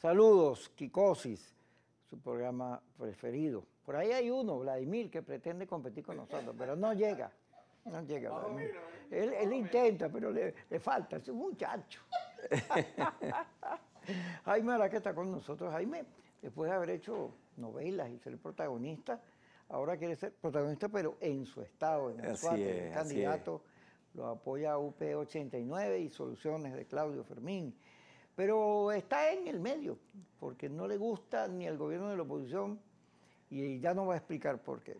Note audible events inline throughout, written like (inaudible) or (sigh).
Saludos, Kikosis, su programa preferido. Por ahí hay uno, Vladimir, que pretende competir con nosotros, pero no llega. No llega. Vladimir. Él, intenta, pero le, falta, es un muchacho. (laughs) Jaime que está con nosotros. Jaime, después de haber hecho novelas y ser protagonista, ahora quiere ser protagonista, pero en su estado, en su es, candidato. Lo apoya UP89 y Soluciones de Claudio Fermín. Pero está en el medio, porque no le gusta ni al gobierno ni a la oposición y ya no va a explicar por qué.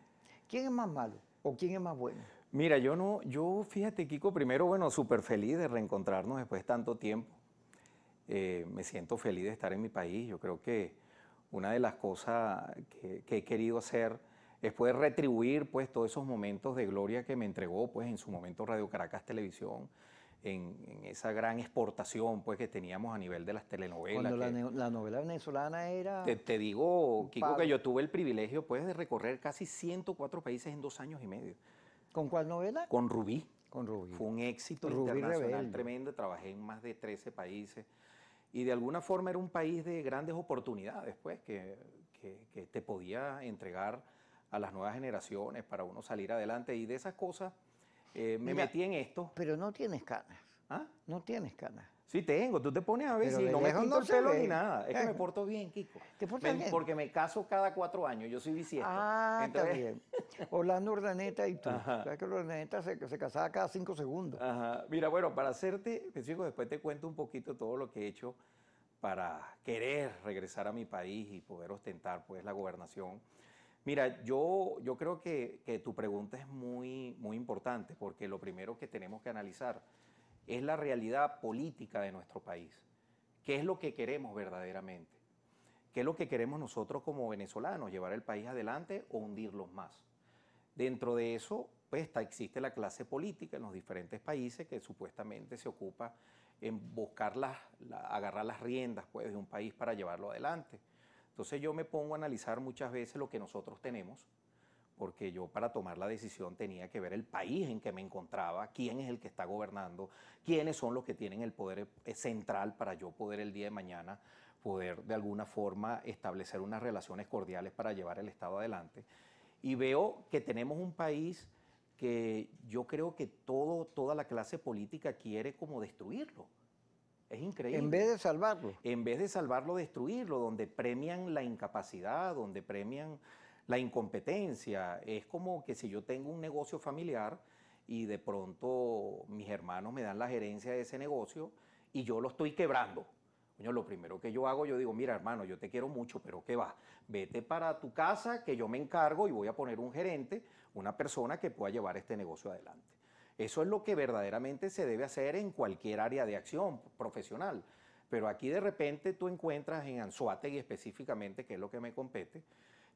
¿Quién es más malo o quién es más bueno? Mira, yo no, yo fíjate, Kiko, primero, bueno, súper feliz de reencontrarnos después de tanto tiempo. Eh, me siento feliz de estar en mi país. Yo creo que una de las cosas que, que, he querido hacer es poder retribuir pues todos esos momentos de gloria que me entregó pues en su momento Radio Caracas Televisión, en, esa gran exportación pues, que teníamos a nivel de las telenovelas. Cuando la, novela venezolana era... Te, digo, Kiko, que yo tuve el privilegio pues, de recorrer casi 104 países en dos años y medio. ¿Con cuál novela? Con Rubí. Con Rubí. Fue un éxito internacional tremendo. Trabajé en más de 13 países. Y de alguna forma era un país de grandes oportunidades, pues, que, que te podía entregar a las nuevas generaciones para uno salir adelante. Y de esas cosas eh, me metí en esto. Pero no tienes canas. ¿Ah? No tienes canas. Sí tengo, tú te pones a ver si no me pinto el pelo ni nada. Es que eh. me porto bien, Kiko. ¿Te portas bien? Porque me caso cada cuatro años, yo soy bisiesto. Ah, está bien. Orlando Urdaneta y tú. (laughs) ¿Sabes que Urdaneta se, se, casaba cada cinco segundos? Ajá. Mira, bueno, para hacerte, Kiko, pues, después te cuento un poquito todo lo que he hecho para querer regresar a mi país y poder ostentar pues la gobernación Mira, yo, yo creo que, tu pregunta es muy, muy importante porque lo primero que tenemos que analizar es la realidad política de nuestro país. ¿Qué es lo que queremos verdaderamente? ¿Qué es lo que queremos nosotros como venezolanos? ¿Llevar el país adelante o hundirlos más? Dentro de eso, pues está, existe la clase política en los diferentes países que supuestamente se ocupa en buscar las, agarrar las riendas pues, de un país para llevarlo adelante. Entonces yo me pongo a analizar muchas veces lo que nosotros tenemos, porque yo para tomar la decisión tenía que ver el país en que me encontraba, quién es el que está gobernando, quiénes son los que tienen el poder eh, central para yo poder el día de mañana poder de alguna forma establecer unas relaciones cordiales para llevar el Estado adelante. Y veo que tenemos un país que yo creo que todo, toda la clase política quiere como destruirlo es increíble. En vez de salvarlo. En vez de salvarlo, destruirlo, donde premian la incapacidad, donde premian la incompetencia. Es como que si yo tengo un negocio familiar y de pronto mis hermanos me dan la gerencia de ese negocio y yo lo estoy quebrando. lo primero que yo hago, yo digo, mira hermano, yo te quiero mucho, pero ¿qué va? Vete para tu casa que yo me encargo y voy a poner un gerente, una persona que pueda llevar este negocio adelante. Eso es lo que verdaderamente se debe hacer en cualquier área de acción profesional. Pero aquí de repente tú encuentras en y específicamente, que es lo que me compete,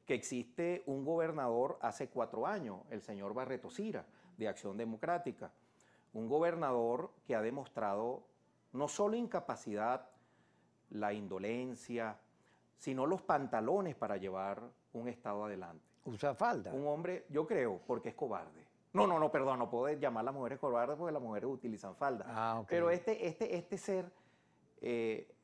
que existe un gobernador hace cuatro años, el señor Barreto Sira, de Acción Democrática. Un gobernador que ha demostrado no solo incapacidad, la indolencia, sino los pantalones para llevar un Estado adelante. Usa falda. Un hombre, yo creo, porque es cobarde. No, no, no, perdón, no puedo llamar a las mujeres cobardes porque las mujeres utilizan falda. Ah, Pero este, este, este ser eh,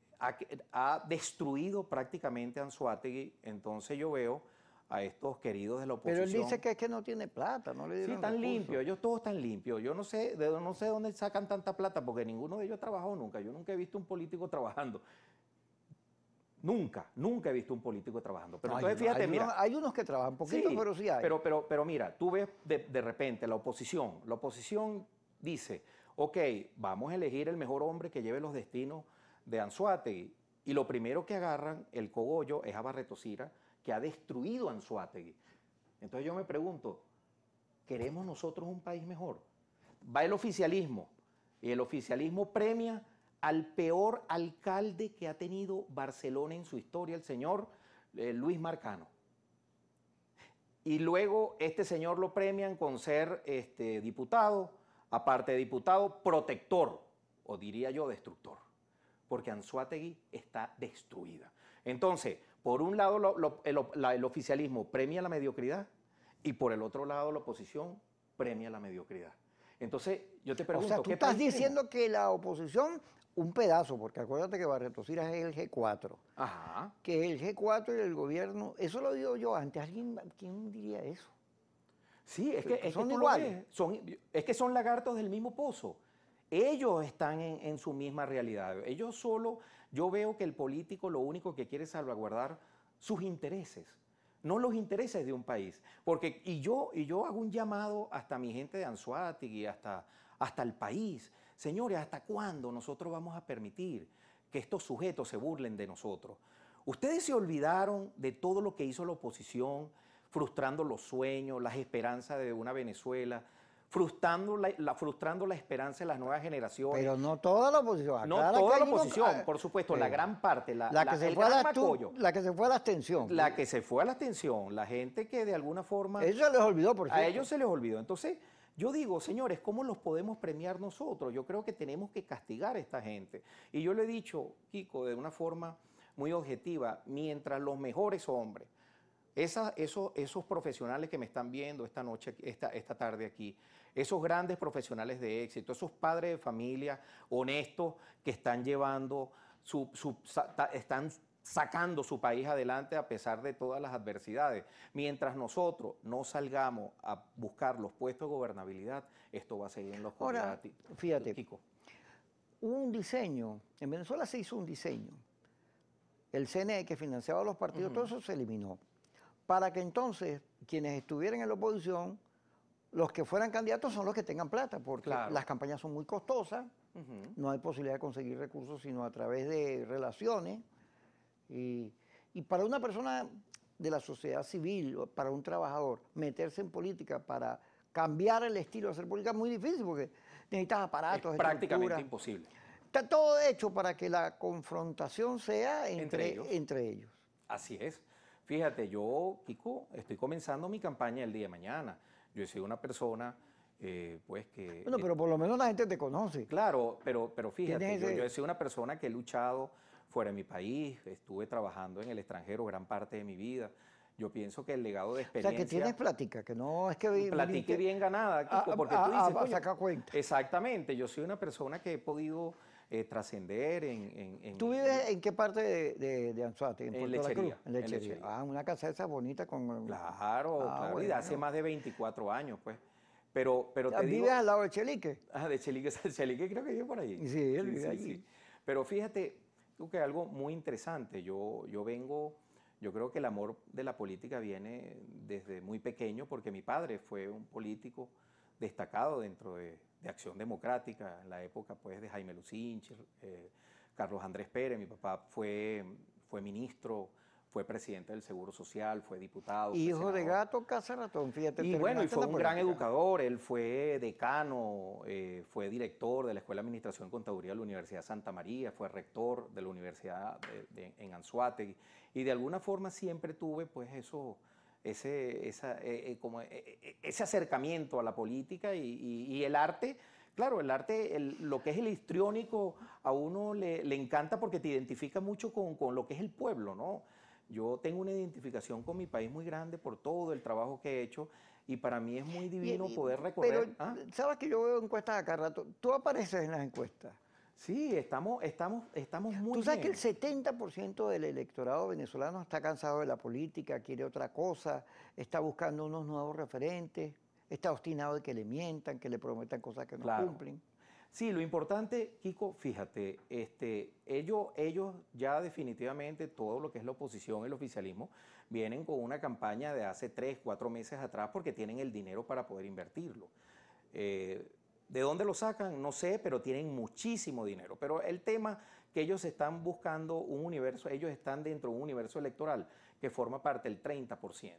ha, destruido prácticamente a Anzuategui, entonces yo veo a estos queridos de la oposición. Pero él dice que es que no tiene plata, no le dieron Sí, están limpios, ellos todos están limpios. Yo no sé, de, no sé dónde sacan tanta plata porque ninguno de ellos trabajado nunca. Yo nunca he visto un político trabajando. Nunca, nunca he visto un político trabajando. Pero hay, fíjate, Unos, hay unos que trabajan poquito, pero sí hay. Pero, pero, mira, tú ves de, repente la oposición. La oposición dice, ok, vamos a elegir el mejor hombre que lleve los destinos de Anzuategui. Y lo primero que agarran el cogollo es a Barretosira, que ha destruido a Anzuategui. Entonces yo me pregunto, ¿queremos nosotros un país mejor? Va el oficialismo, y el oficialismo premia al peor alcalde que ha tenido Barcelona en su historia, el señor eh, Luis Marcano. Y luego este señor lo premian con ser este, diputado, aparte de diputado, protector, o diría yo, destructor, porque Anzuategui está destruida. Entonces, por un lado el, oficialismo premia la mediocridad y por el otro lado la oposición premia la mediocridad. Entonces, yo te pregunto. ¿qué estás diciendo que la oposición un pedazo, porque acuérdate que Barretosiras es el G4. Ajá. Que el G4 y el gobierno, eso lo digo yo antes, ¿alguien quién diría eso? Sí, es que, son iguales. es que son lagartos del mismo pozo. Ellos están en, su misma realidad. Ellos solo, yo veo que el político lo único que quiere es salvaguardar sus intereses, no los intereses de un país. Porque, y yo, y yo hago un llamado hasta mi gente de Ansuati, hasta, hasta el país Señores, ¿hasta cuándo nosotros vamos a permitir que estos sujetos se burlen de nosotros? Ustedes se olvidaron de todo lo que hizo la oposición, frustrando los sueños, las esperanzas de una Venezuela, frustrando la, frustrando la esperanza de las nuevas generaciones. Pero no toda la oposición. no toda la oposición, ah, por supuesto, la gran parte. La, que se fue a la, la que se fue a la abstención. La que se fue a la abstención, la gente que de alguna forma... ellos se les olvidó, por cierto. A ellos se les olvidó. Entonces, yo digo, señores, ¿cómo los podemos premiar nosotros? Yo creo que tenemos que castigar a esta gente. Y yo le he dicho, Kiko, de una forma muy objetiva, mientras los mejores hombres, esos, profesionales que me están viendo esta noche, esta, tarde aquí, esos grandes profesionales de éxito, esos padres de familia honestos que están llevando, su, están sacando su país adelante a pesar de todas las adversidades. Mientras nosotros no salgamos a buscar los puestos de gobernabilidad, esto va a seguir en los Ahora, fíjate, un diseño, en Venezuela se hizo un diseño. El CNE que financiaba los partidos, todo eso se eliminó. Para que entonces quienes estuvieran en la oposición, los que fueran candidatos son los que tengan plata, porque las campañas son muy costosas, no hay posibilidad de conseguir recursos sino a través de relaciones. Y, para una persona de la sociedad civil, para un trabajador, meterse en política para cambiar el estilo de hacer política es muy difícil porque necesitas aparatos. Es prácticamente imposible. Está todo hecho para que la confrontación sea entre, entre, ellos. Así es. Fíjate, yo, Kiko, estoy comenzando mi campaña el día de mañana. Yo he sido una persona, eh, pues que... Bueno, pero por lo menos la gente te conoce. Claro, pero, pero fíjate, yo, yo he sido una persona que he luchado fuera de mi país, estuve trabajando en el extranjero gran parte de mi vida. Yo pienso que el legado de experiencia... O sea, que tienes plática, que no es que... Vi, platique bien ganada, porque tú dices... A, saca cuenta. Exactamente, yo soy una persona que he podido eh, trascender en, en, en, ¿Tú vives en qué parte de, de, Anzuate? En, la Lechería, la En Lechería. Lechería. Ah, una casa esa bonita con... Claro, ah, claro, hace más de 24 años, pues. Pero, pero ah, te ¿Vives al lado de Chelique? Ah, de Chelique, (laughs) Chelique creo que vive por ahí. Sí, él vive Pero fíjate, creo que algo muy interesante. Yo, yo vengo, yo creo que el amor de la política viene desde muy pequeño porque mi padre fue un político destacado dentro de, Acción Democrática, en la época pues de Jaime Lucinchi, eh, Carlos Andrés Pérez, mi papá fue, fue ministro fue presidente del Seguro Social, fue diputado. Hijo de gato, casa ratón, fíjate. Y bueno, fue un gran educador, él fue decano, eh, fue director de la Escuela de Administración y Contaduría de la Universidad de Santa María, fue rector de la Universidad en Anzuate, y de alguna forma siempre tuve pues eso, ese, esa, eh, eh, como, ese acercamiento a la política y, el arte. Claro, el arte, lo que es el histriónico, a uno le, encanta porque te identifica mucho con, con, lo que es el pueblo, ¿no? Yo tengo una identificación con mi país muy grande por todo el trabajo que he hecho y para mí es muy divino poder recorrer. Pero, ¿ah? ¿Sabes que yo veo encuestas acá rato? Tú apareces en las encuestas. Sí, estamos, estamos, estamos muy Tú sabes que el 70% del electorado venezolano está cansado de la política, quiere otra cosa, está buscando unos nuevos referentes, está obstinado de que le mientan, que le prometan cosas que no cumplen. Sí, lo importante, Kiko, fíjate, este, ellos, ellos ya definitivamente, todo lo que es la oposición, el oficialismo, vienen con una campaña de hace tres, cuatro meses atrás porque tienen el dinero para poder invertirlo. Eh, ¿De dónde lo sacan? No sé, pero tienen muchísimo dinero. Pero el tema que ellos están buscando un universo, ellos están dentro de un universo electoral que forma parte del 30%.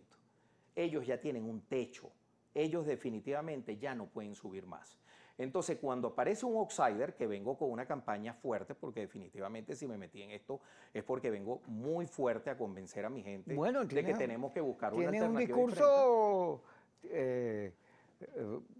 Ellos ya tienen un techo ellos definitivamente ya no pueden subir más. Entonces, cuando aparece un outsider, que vengo con una campaña fuerte, porque definitivamente si me metí en esto es porque vengo muy fuerte a convencer a mi gente de que tenemos que buscar una alternativa. Tiene un discurso eh,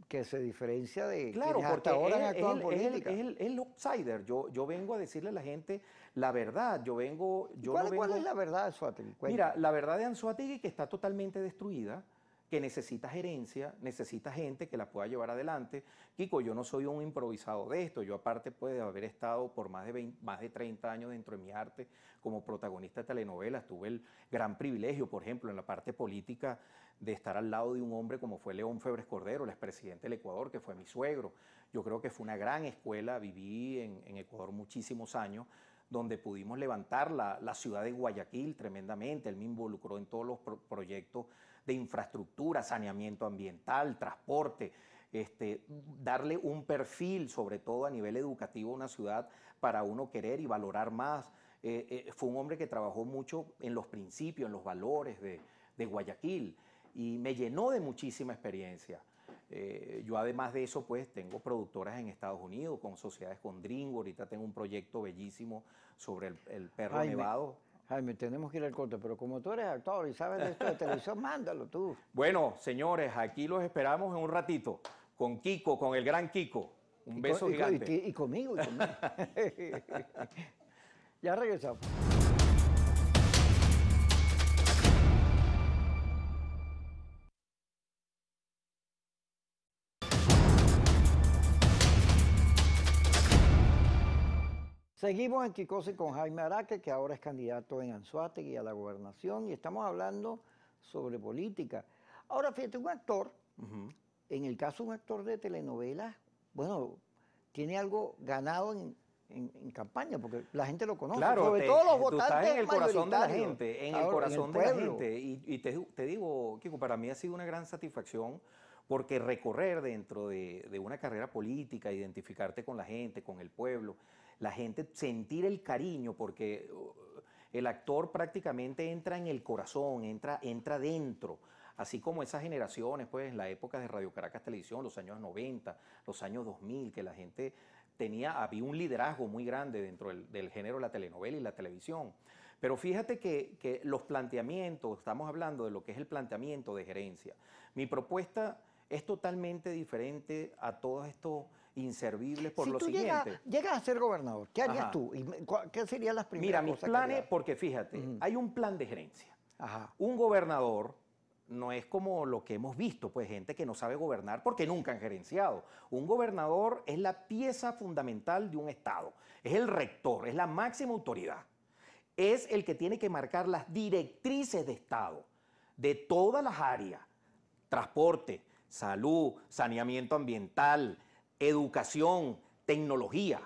que se diferencia de claro, porque hasta ahora él, él, política. es el outsider. Yo, yo vengo a decirle a la gente la verdad. Yo vengo. Yo ¿Cuál, ¿Cuál es la verdad de Anzuategui? Mira, la verdad de Anzuategui que está totalmente destruida que necesita gerencia, necesita gente que la pueda llevar adelante. Kiko, yo no soy un improvisado de esto, yo aparte puede haber estado por más de, más de 30 años dentro de mi arte como protagonista de telenovelas, tuve el gran privilegio, por ejemplo, en la parte política de estar al lado de un hombre como fue León Febres Cordero, el expresidente del Ecuador, que fue mi suegro. Yo creo que fue una gran escuela, viví en, Ecuador muchísimos años donde pudimos levantar la, ciudad de Guayaquil tremendamente. Él me involucró en todos los proyectos de infraestructura, saneamiento ambiental, transporte, este, darle un perfil, sobre todo a nivel educativo, a una ciudad para uno querer y valorar más. Eh, eh, fue un hombre que trabajó mucho en los principios, en los valores de, Guayaquil y me llenó de muchísima experiencia. Eh, yo además de eso, pues tengo productoras en Estados Unidos, con sociedades con Dringo, ahorita tengo un proyecto bellísimo sobre el, perro nevado. Jaime, tenemos que ir al corte, pero como tú eres actor y sabes de esto de televisión, (laughs) mándalo tú. Bueno, señores, aquí los esperamos en un ratito con Kiko, con el gran Kiko. Un beso gigante. y conmigo, y conmigo. (laughs) (laughs) ya regresamos. Seguimos en Quicosi con Jaime Araque, que ahora es candidato en Anzuategui a la gobernación, y estamos hablando sobre política. Ahora, fíjate, un actor, en el caso de un actor de telenovelas, bueno, tiene algo ganado en, campaña, porque la gente lo conoce. sobre todo los votantes. Tú en el corazón de la gente, en el corazón de la gente. Y, te, digo, Kiko, para mí ha sido una gran satisfacción porque recorrer dentro de, de una carrera política, identificarte con la gente, con el pueblo, la gente sentir el cariño, porque uh, el actor prácticamente entra en el corazón, entra, entra dentro. Así como esas generaciones, pues la época de Radio Caracas Televisión, los años 90, los años 2000, que la gente tenía, había un liderazgo muy grande dentro del, género de la telenovela y la televisión. Pero fíjate que, que los planteamientos, estamos hablando de lo que es el planteamiento de gerencia. Mi propuesta es totalmente diferente a todos estos inservibles por si lo tú siguiente. Llegas, a ser gobernador, ¿qué harías tú? ¿Qué serían las primeras Mira, mis planes, porque fíjate, hay un plan de gerencia. Un gobernador no es como lo que hemos visto, pues gente que no sabe gobernar porque nunca han gerenciado. Un gobernador es la pieza fundamental de un Estado, es el rector, es la máxima autoridad, es el que tiene que marcar las directrices de Estado de todas las áreas, transporte, salud, saneamiento ambiental, educación, tecnología.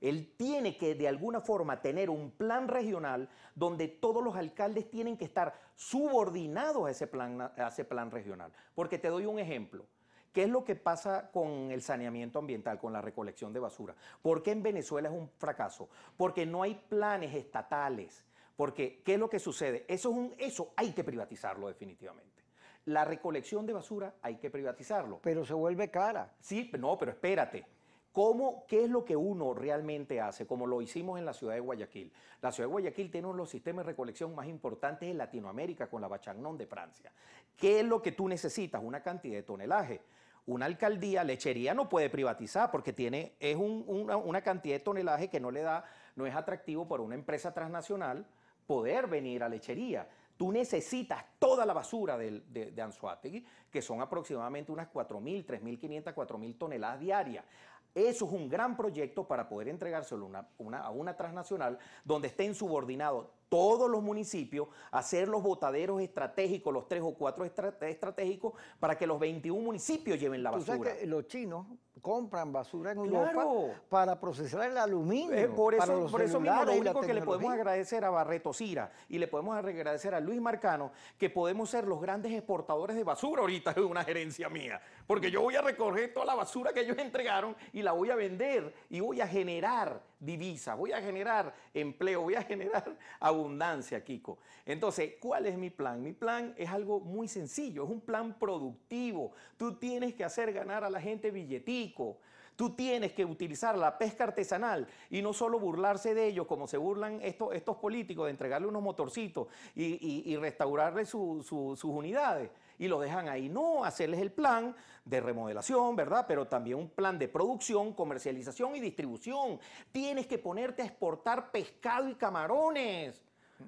Él tiene que de alguna forma tener un plan regional donde todos los alcaldes tienen que estar subordinados a ese plan, ese plan regional. Porque te doy un ejemplo. ¿Qué es lo que pasa con el saneamiento ambiental, con la recolección de basura? ¿Por qué en Venezuela es un fracaso? Porque no hay planes estatales. Porque, ¿qué es lo que sucede? Eso, es un, eso hay que privatizarlo definitivamente. La recolección de basura hay que privatizarlo. Pero se vuelve cara. Sí, no, pero espérate. ¿Cómo, ¿Qué es lo que uno realmente hace? Como lo hicimos en la ciudad de Guayaquil. La ciudad de Guayaquil tiene uno de los sistemas de recolección más importantes en Latinoamérica con la Bachagnon de Francia. ¿Qué es lo que tú necesitas? Una cantidad de tonelaje una alcaldía, lechería no puede privatizar porque tiene, es una, cantidad de tonelaje que no le da, no es atractivo para una empresa transnacional poder venir a lechería. Tú necesitas toda la basura de, Anzuategui, que son aproximadamente unas 4.000, 3.500, 4.000 toneladas diarias. Eso es un gran proyecto para poder entregárselo a una transnacional donde estén subordinados todos los municipios, hacer los botaderos estratégicos, los tres o cuatro estratégicos, para que los 21 municipios lleven la basura. Tú sabes que los chinos compran basura en Europa para procesar el aluminio. Eh, por eso, por eso mismo lo único que le podemos agradecer a Barreto Cira y le podemos agradecer a Luis Marcano que podemos ser los grandes exportadores de basura ahorita es una gerencia mía. Porque yo voy a recoger toda la basura que ellos entregaron y la voy a vender y voy a generar Divisa, voy a generar empleo, voy a generar (laughs) abundancia, Kiko. Entonces, ¿cuál es mi plan? Mi plan es algo muy sencillo, es un plan productivo. Tú tienes que hacer ganar a la gente billetico. Tú tienes que utilizar la pesca artesanal y no solo burlarse de ellos como se burlan estos, políticos de entregarle unos motorcitos y, restaurarle sus unidades y los dejan ahí. No, hacerles el plan de remodelación, ¿verdad? Pero también un plan de producción, comercialización y distribución. Tienes que ponerte a exportar pescado y camarones.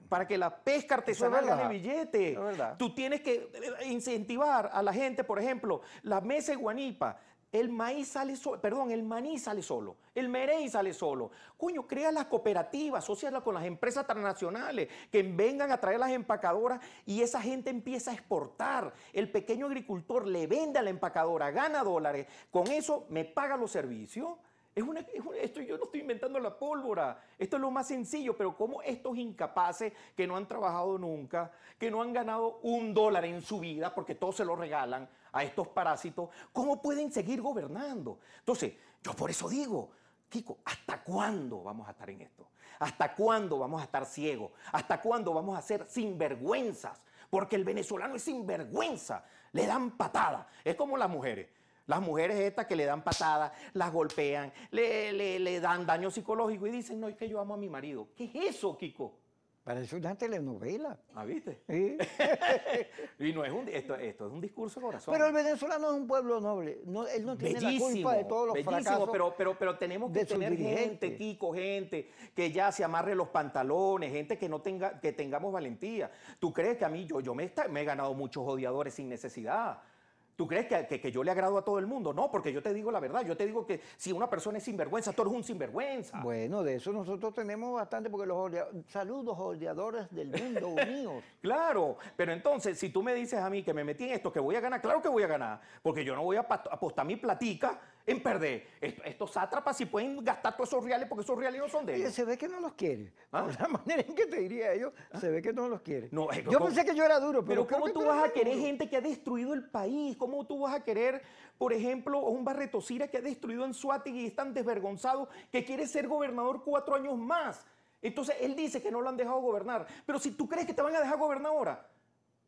Para que la pesca artesanal gane billete. Tú tienes que eh, incentivar a la gente, por ejemplo, la mesa guanipa el maíz sale solo, perdón, el maní sale solo, el merey sale solo. Coño, crea las cooperativas, asociarlas con las empresas transnacionales que vengan a traer las empacadoras y esa gente empieza a exportar. El pequeño agricultor le vende a la empacadora, gana dólares, con eso me paga los servicios esto yo no estoy inventando la pólvora. Esto es lo más sencillo, pero cómo estos incapaces que no han trabajado nunca, que no han ganado un dólar en su vida, porque todos se lo regalan a estos parásitos, ¿cómo pueden seguir gobernando? Entonces, yo por eso digo, Kiko, ¿hasta cuándo vamos a estar en esto? ¿Hasta cuándo vamos a estar ciegos? ¿Hasta cuándo vamos a ser sinvergüenzas? Porque el venezolano es sinvergüenza, le dan patada. Es como las mujeres. Las mujeres estas que le dan patadas, las golpean, le, dan daño psicológico y dicen, no, es que yo amo a mi marido. ¿Qué es eso, Kiko? Parece una telenovela. ¿Ah, viste? Sí. (laughs) y no es un, esto, es un discurso de corazón. Pero el venezolano es un pueblo noble. él no tiene la culpa de todos los bellísimo, fracasos Pero, pero, pero tenemos que tener gente, Kiko, gente que ya se amarre los pantalones, gente que no tenga, que tengamos valentía. ¿Tú crees que a mí yo, me he ganado muchos odiadores sin necesidad? ¿Tú crees que, que, yo le agrado a todo el mundo? No, porque yo te digo la verdad. Yo te digo que si una persona es sinvergüenza, tú eres un sinvergüenza. Bueno, de eso nosotros tenemos bastante, porque los saludos odiadores del mundo (laughs) unidos. claro, pero entonces, si tú me dices a mí que me metí en esto, que voy a ganar, claro que voy a ganar, porque yo no voy a apostar mi platica en perder. Estos sátrapas y pueden gastar todos esos reales porque esos reales no son de ellos. Se ve que no los quiere. ¿Ah? la (laughs) manera en que te diría yo, se ve que no los quiere. yo pensé que yo era duro, pero. ¿cómo tú vas a querer gente que ha destruido el país? ¿Cómo tú vas a querer, por ejemplo, un Barretosira que ha destruido en Suátegui y es tan desvergonzado que quiere ser gobernador cuatro años más? Entonces él dice que no lo han dejado gobernar. Pero si tú crees que te van a dejar gobernar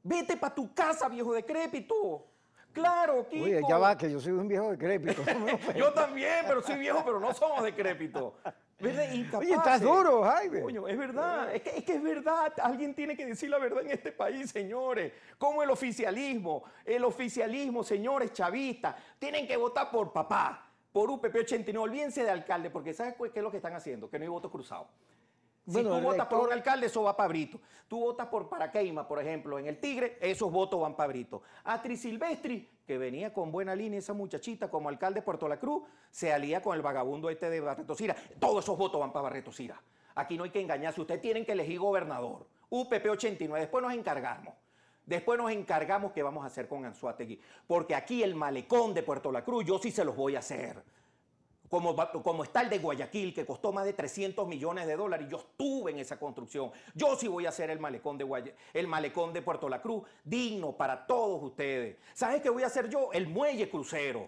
vete para tu casa, viejo decrépito. Claro, Kiko. Oye, ya va, que yo soy un viejo decrépito. (laughs) (laughs) yo también, pero soy viejo, pero no somos decrépitos. Oye, estás eh, duro, Jaime. Coño, es verdad, es que, es verdad. Alguien tiene que decir la verdad en este país, señores. Como el oficialismo, el oficialismo, señores chavistas, tienen que votar por papá, por UPP 89. Olvídense de alcalde, porque ¿sabes qué es lo que están haciendo? Que no hay voto cruzado si tú votas por un alcalde, eso va para Brito. Tú votas por Paraqueima, por ejemplo, en el Tigre, esos votos van para Brito. Atri Silvestri, que venía con buena línea esa muchachita como alcalde de Puerto La Cruz, se alía con el vagabundo este de Barreto Sira. Todos esos votos van para Barreto Sira. Aquí no hay que engañarse. Ustedes tienen que elegir gobernador. UPP 89. Después nos encargamos. Después nos encargamos qué vamos a hacer con Anzuategui. Porque aquí el malecón de Puerto La Cruz, yo sí se los voy a hacer como, como está el de Guayaquil, que costó más de 300 millones de dólares. y Yo estuve en esa construcción. Yo sí voy a hacer el malecón de, Guaya, el malecón de Puerto La Cruz digno para todos ustedes. ¿Sabes qué voy a hacer yo? El muelle crucero.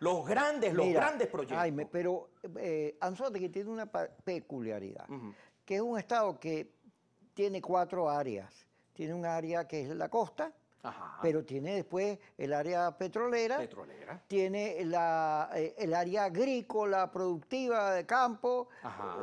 Los grandes, los grandes proyectos. Jaime, pero eh, que tiene una peculiaridad, que es un estado que tiene cuatro áreas. Tiene un área que es la costa, pero tiene después el área petrolera, tiene eh, el área agrícola, productiva de campo,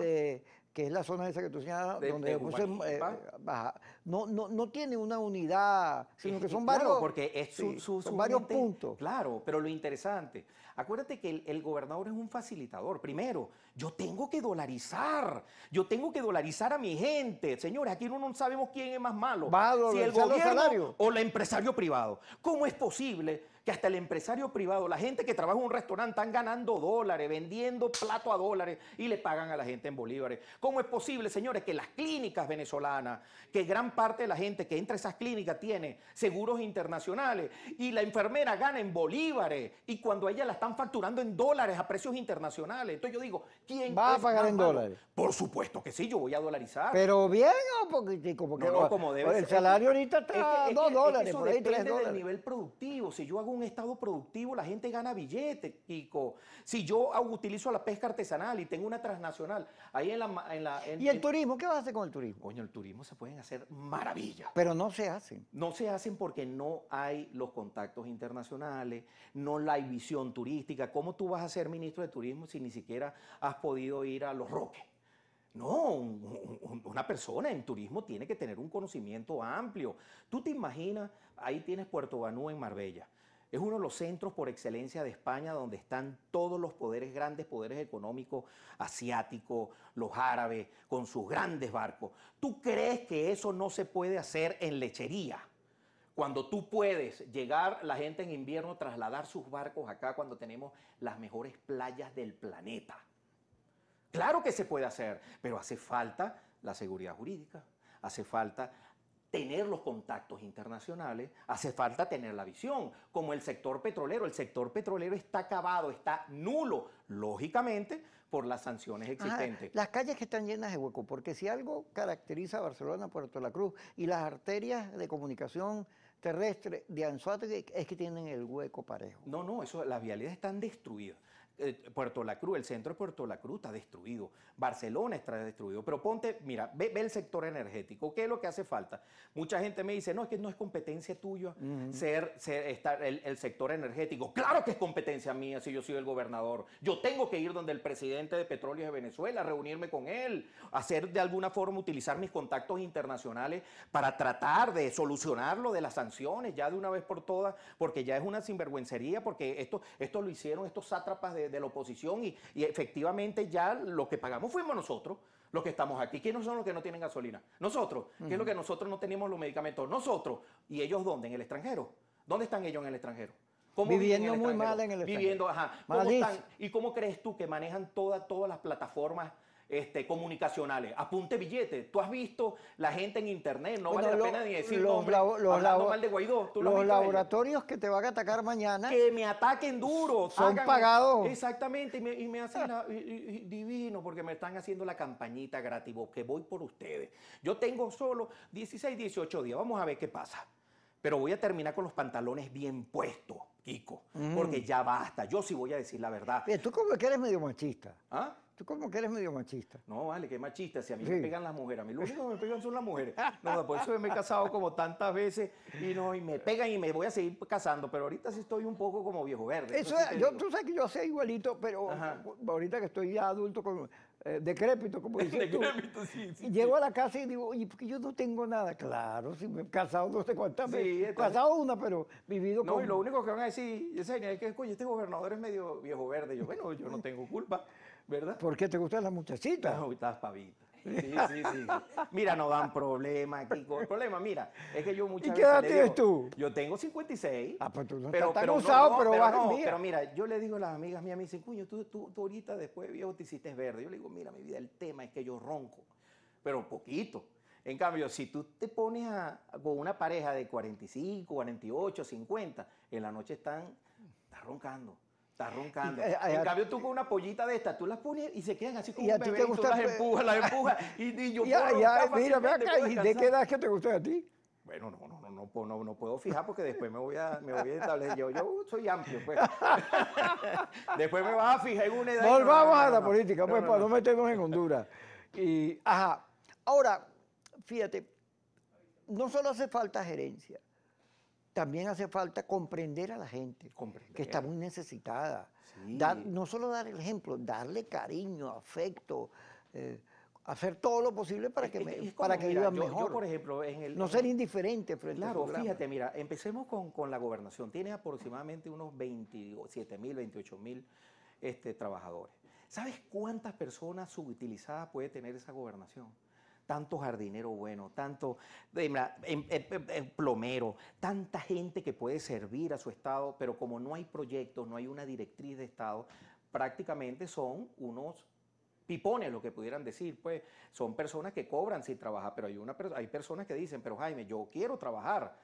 eh, que es la zona esa que tú señalas, donde pues, eh, ah. No, no, tiene una unidad, sino que son varios, porque es su, varios puntos. Claro, pero lo interesante, acuérdate que el, gobernador es un facilitador. Primero, yo tengo que dolarizar, yo tengo que dolarizar a mi gente. Señores, aquí no, sabemos quién es más malo, si el gobierno o el empresario privado. ¿Cómo es posible? que hasta el empresario privado, la gente que trabaja en un restaurante, están ganando dólares, vendiendo plato a dólares y le pagan a la gente en bolívares. ¿Cómo es posible, señores, que las clínicas venezolanas, que gran parte de la gente que entra a esas clínicas tiene seguros internacionales y la enfermera gana en bolívares y cuando ella la están facturando en dólares a precios internacionales? Entonces yo digo, ¿quién va a pagar en dólares? Por supuesto que sí, yo voy a dolarizar. Pero bien o poquitico, porque no, como debe el salario ahorita está a dos dólares, por del nivel productivo, si yo hago un estado productivo, la gente gana billetes, Kiko. Si yo utilizo la pesca artesanal y tengo una transnacional, ahí en la... ¿Y el turismo? ¿Qué vas a hacer con el turismo? Coño, el turismo se pueden hacer maravillas. Pero no se hacen. No se hacen porque no hay los contactos internacionales, no la hay visión turística. ¿Cómo tú vas a ser ministro de turismo si ni siquiera has podido ir a Los Roques? No, una persona en turismo tiene que tener un conocimiento amplio. Tú te imaginas, ahí tienes Puerto Banú en Marbella. Es uno de los centros por excelencia de España donde están todos los poderes, grandes poderes económicos asiáticos, los árabes, con sus grandes barcos. ¿Tú crees que eso no se puede hacer en lechería? Cuando tú puedes llegar la gente en invierno, trasladar sus barcos acá cuando tenemos las mejores playas del planeta. Claro que se puede hacer, pero hace falta la seguridad jurídica, hace falta tener los contactos internacionales, hace falta tener la visión, como el sector petrolero. El sector petrolero está acabado, está nulo, lógicamente, por las sanciones existentes. las calles que están llenas de hueco, porque si algo caracteriza a Barcelona, Puerto La Cruz y las arterias de comunicación terrestre de Anzuategui es que tienen el hueco parejo. No, no, eso, las vialidades están destruidas. Eh, Puerto La Cruz, el centro de Puerto La Cruz está destruido, Barcelona está destruido, pero ponte, mira, ve, el sector energético, ¿qué es lo que hace falta? Mucha gente me dice, no, es que no es competencia tuya ser, estar el, sector energético. Claro que es competencia mía si yo soy el gobernador. Yo tengo que ir donde el presidente de Petróleos de Venezuela, reunirme con él, hacer de alguna forma, utilizar mis contactos internacionales para tratar de solucionarlo de las sanciones ya de una vez por todas, porque ya es una sinvergüencería, porque esto, esto lo hicieron estos sátrapas de de, la oposición y, efectivamente ya lo que pagamos fuimos nosotros los que estamos aquí. ¿Quiénes son los que no tienen gasolina? Nosotros. ¿Qué es lo que nosotros no tenemos los medicamentos? Nosotros. ¿Y ellos dónde? En el extranjero. ¿Dónde están ellos en el extranjero? viviendo muy mal en el extranjero. Viviendo, ajá. ¿Y cómo crees tú que manejan toda, todas las plataformas este, comunicacionales. Apunte billete. Tú has visto la gente en internet, no vale la pena ni decir los, nombre, mal de Guaidó. los, laboratorios que te van a atacar mañana. Que me ataquen duro. Son pagados. Exactamente, y me, hacen ah. divino porque me están haciendo la campañita gratis, que voy por ustedes. Yo tengo solo 16, 18 días. Vamos a ver qué pasa. Pero voy a terminar con los pantalones bien puestos. Kiko, porque mm. ya basta. Yo sí voy a decir la verdad. Tú como que eres medio machista. ¿Ah? como que eres medio machista. No, vale, que machista. Si a mí me pegan las mujeres, a mí lo único que me pegan son las mujeres. (laughs) No, por eso me he casado como tantas veces y no, y me pegan y me voy a seguir casando, pero ahorita sí estoy un poco como viejo verde. Eso, yo, tú sabes que yo soy igualito, pero ahorita que estoy ya adulto, con, eh, decrépito, como dices (laughs) tú. Sí, sí, Llego a la casa y digo, oye, porque yo no tengo nada. Claro, si me he casado no sé cuántas veces. Casado una, pero vivido con... No, y lo único que van a decir, es que, oye, este gobernador es medio viejo verde. Yo, bueno, yo no tengo culpa. ¿verdad? ¿Por qué te gustan las muchachitas? Ah, no, Sí, sí, sí. Mira, no dan problema aquí. Problema, mira, es que yo muchas veces... ¿Y qué edad tienes tú? Yo tengo 56. Ah, pues tú no pero, estás usado, pero, pero vas Pero mira, yo le digo a las amigas mías, me dicen, cuño, tú, tú, ahorita después viejo te hiciste verde. Yo le digo, mira, mi vida, el tema es que yo ronco, pero poquito. En cambio, si tú te pones a, con una pareja de 45, 48, 50, en la noche están, están roncando. Está roncando. Eh, eh, en cambio, tú con una pollita de esta, tú las pones y se quedan así como un bebé. las empujas, las empujas. (laughs) Y, y yo ya, ya, mira, ve acá. ¿Y de qué edad es que te gusta a ti? Bueno, no, no, no, no, no, no puedo fijar porque después me voy a, me voy a establecer. Yo, yo soy amplio, pues. (laughs) después me vas a fijar en una edad. Volvamos a la política, pues, para no meternos en Honduras. Y, ajá. Ahora, fíjate, no solo hace falta gerencia también hace falta comprender a la gente que está muy necesitada. no solo dar el ejemplo, darle cariño, afecto. Eh, hacer todo lo posible para que, para que vivan mejor. por ejemplo, no ser indiferente frente claro, Claro, fíjate, mira, empecemos con, la gobernación. Tiene aproximadamente unos 27 mil, 28 mil este, trabajadores. ¿Sabes cuántas personas subutilizadas puede tener esa gobernación? tanto jardinero bueno, tanto em, em, em, plomero, tanta gente que puede servir a su Estado, pero como no hay proyectos, no hay una directriz de Estado, prácticamente son unos pipones, lo que pudieran decir, pues son personas que cobran sin trabajar, pero hay, una, hay personas que dicen, pero Jaime, yo quiero trabajar,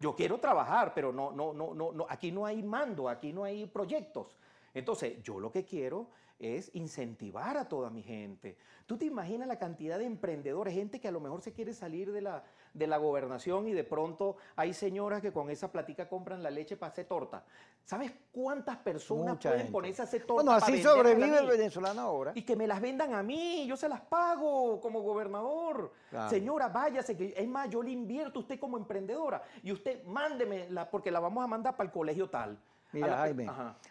yo quiero trabajar, pero no, no, no, no, no, aquí no hay mando, aquí no hay proyectos. Entonces, yo lo que quiero es incentivar a toda mi gente. Tú te imaginas la cantidad de emprendedores, gente que a lo mejor se quiere salir de la, de la gobernación y de pronto hay señoras que con esa platica compran la leche para hacer torta. ¿Sabes cuántas personas pueden ponerse a hacer torta? Bueno, así sobrevive el venezolano ahora. Y que me las vendan a mí, yo se las pago como gobernador. Señora, váyase, que es más, yo le invierto a usted como emprendedora y usted mándeme la porque la vamos a mandar para el colegio tal. Mira, Jaime,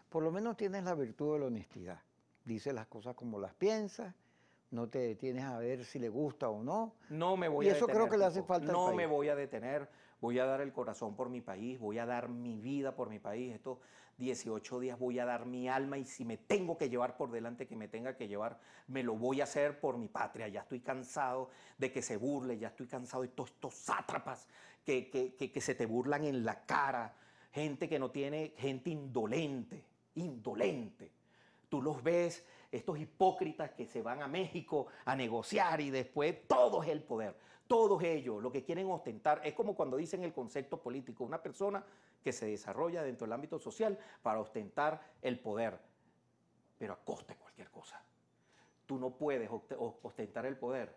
por lo menos tienes la virtud de la honestidad. Dices las cosas como las piensas, no te detienes a ver si le gusta o no. No me voy a detener. eso creo que le hace falta. No me voy a detener, voy a dar el corazón por mi país, voy a dar mi vida por mi país. Estos 18 días voy a dar mi alma y si me tengo que llevar por delante, que me tenga que llevar, me lo voy a hacer por mi patria. Ya estoy cansado de que se burle, ya estoy cansado de todos estos sátrapas que se te burlan en la cara gente que no tiene, gente indolente, indolente. Tú los ves, estos hipócritas que se van a México a negociar y después todo es el poder. Todos ellos lo que quieren ostentar es como cuando dicen el concepto político, una persona que se desarrolla dentro del ámbito social para ostentar el poder, pero a costa de cualquier cosa. Tú no puedes ostentar el poder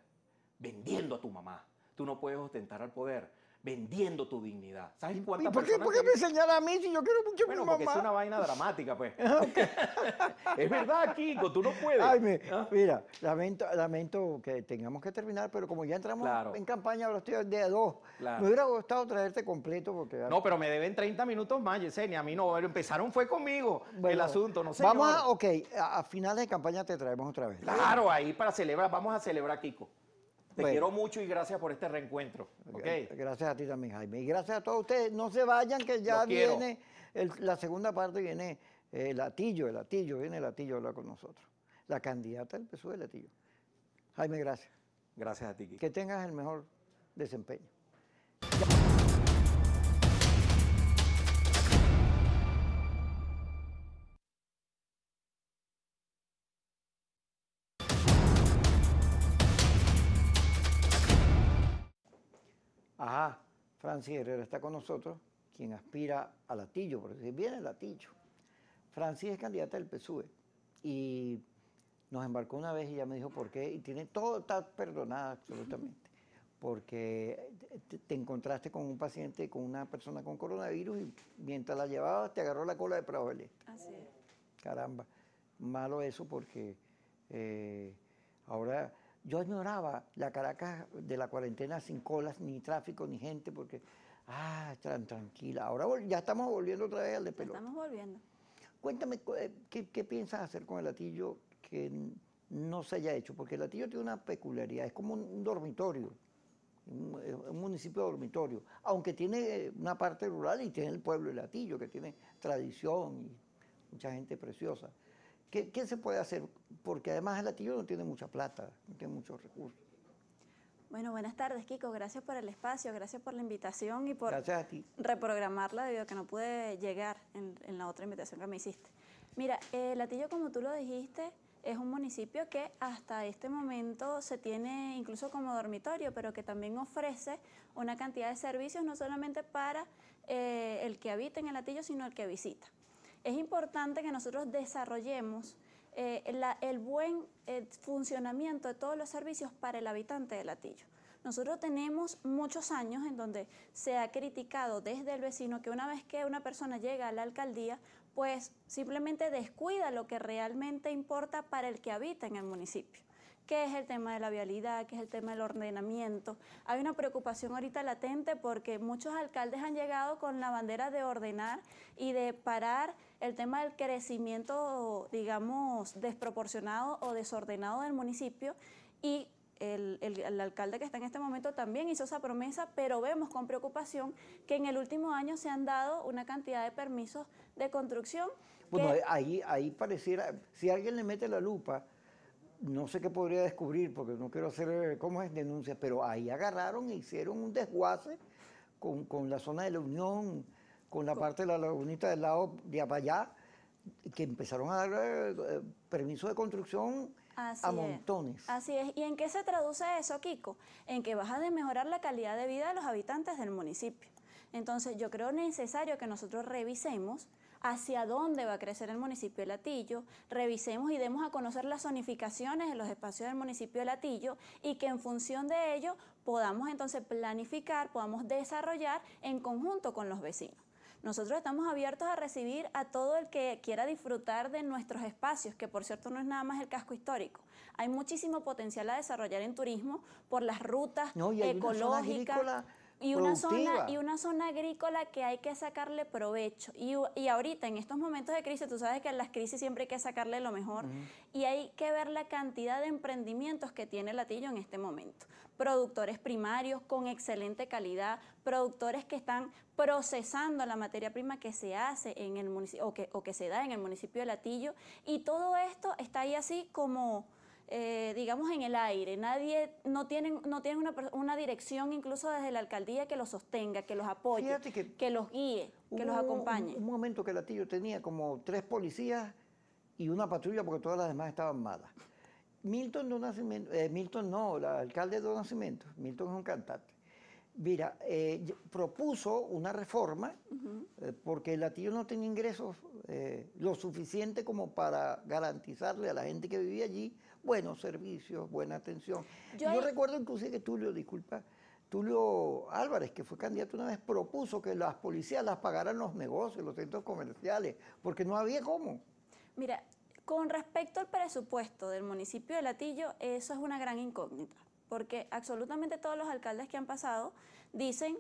vendiendo a tu mamá. Tú no puedes ostentar el poder vendiendo tu dignidad. ¿Sabes ¿Y por, qué, me señala a mí si yo quiero mucho bueno, mamá? Porque es una vaina dramática, pues. (laughs) (laughs) es verdad, Kiko, tú no puedes. Ay, ¿Ah? Mira, lamento, lamento que tengamos que terminar, pero como ya entramos en campaña, los tíos de día dos. Me hubiera gustado traerte completo porque... No, pero me deben 30 minutos más, Yesenia. A mí no, empezaron fue conmigo el asunto, Vamos a, ok, a, a, finales de campaña te traemos otra vez. Claro, ahí para celebrar, vamos a celebrar, Kiko. Te quiero mucho y gracias por este reencuentro. Gracias a ti también, Jaime. Y gracias a todos ustedes. No se vayan, que ya viene la segunda parte, viene eh, el latillo, el latillo, viene el latillo a hablar con nosotros. La candidata del PSUV, e, el latillo. Jaime, gracias. Gracias a ti. Que tengas el mejor desempeño. Ah, Francis Herrera está con nosotros, quien aspira a Latillo, porque viene Latillo. Francis es candidata del PSUE y nos embarcó una vez y ya me dijo por qué, y tiene todo, está perdonada absolutamente, porque te encontraste con un paciente, con una persona con coronavirus y mientras la llevabas te agarró la cola de Prado Así es. Caramba, malo eso porque eh, ahora yo ignoraba la Caracas de la cuarentena sin colas, ni tráfico, ni gente, porque, ah, tan tranquila. Ahora ya estamos volviendo otra vez al de Estamos volviendo. Cuéntame, eh, ¿qué, piensas hacer con el latillo que no se haya hecho? Porque el latillo tiene una peculiaridad, es como un dormitorio, un, eh, un municipio dormitorio, aunque tiene eh, una parte rural y tiene el pueblo de latillo, que tiene tradición y mucha gente preciosa. ¿Qué, se puede hacer? Porque además el latillo no tiene mucha plata, no tiene muchos recursos. Bueno, buenas tardes, Kiko. Gracias por el espacio, gracias por la invitación y por reprogramarla debido a que no pude llegar en, la otra invitación que me hiciste. Mira, el Latillo, como tú lo dijiste, es un municipio que hasta este momento se tiene incluso como dormitorio, pero que también ofrece una cantidad de servicios no solamente para eh, el que habita en el latillo, sino el que visita es importante que nosotros desarrollemos eh, el buen eh, funcionamiento de todos los servicios para el habitante de Latillo. Nosotros tenemos muchos años en donde se ha criticado desde el vecino que una vez que una persona llega a la alcaldía, pues simplemente descuida lo que realmente importa para el que habita en el municipio qué es el tema de la vialidad, qué es el tema del ordenamiento. Hay una preocupación ahorita latente porque muchos alcaldes han llegado con la bandera de ordenar y de parar el tema del crecimiento, digamos, desproporcionado o desordenado del municipio y el, el, alcalde que está en este momento también hizo esa promesa, pero vemos con preocupación que en el último año se han dado una cantidad de permisos de construcción. Bueno, ahí, ahí pareciera, si alguien le mete la lupa, no sé qué podría descubrir porque no quiero hacer, eh, ¿cómo es? denuncia pero ahí agarraron e hicieron un desguace con, la zona de la Unión, con la parte de la lagunita del lado de allá, que empezaron a dar eh, permiso de construcción a montones. Así es. ¿Y en qué se traduce eso, Kiko? En que vas a mejorar la calidad de vida de los habitantes del municipio. Entonces, yo creo necesario que nosotros revisemos hacia dónde va a crecer el municipio de Latillo, revisemos y demos a conocer las zonificaciones de los espacios del municipio de Latillo y que en función de ello podamos entonces planificar, podamos desarrollar en conjunto con los vecinos. Nosotros estamos abiertos a recibir a todo el que quiera disfrutar de nuestros espacios, que por cierto no es nada más el casco histórico. Hay muchísimo potencial a desarrollar en turismo por las rutas ecológicas y una, zona, y una zona agrícola que hay que sacarle provecho. Y, ahorita, en estos momentos de crisis, tú sabes que en las crisis siempre hay que sacarle lo mejor y hay que ver la cantidad de emprendimientos que tiene Latillo en este momento. Productores primarios con excelente calidad, productores que están procesando la materia prima que se hace en el o que, o que se da en el municipio de Latillo. Y todo esto está ahí así como eh, digamos, en el aire. Nadie, no tienen, no una, dirección incluso desde la alcaldía que los sostenga, que los apoye, que, los guíe, que los acompañe. Un, un momento que Latillo tenía como tres policías y una patrulla porque todas las demás estaban malas. Milton eh, Milton no, el alcalde de Nacimiento, Milton es un cantante. Mira, eh, propuso una reforma porque el latillo no tenía ingresos lo suficiente como para garantizarle a la gente que vivía allí buenos servicios, buena atención. Yo, recuerdo inclusive que Tulio, disculpa, Tulio Álvarez, que fue candidato una vez, propuso que las policías las pagaran los negocios, los centros comerciales, porque no había cómo. Mira, con respecto al presupuesto del municipio de Latillo, eso es una gran incógnita, porque absolutamente todos los alcaldes que han pasado dicen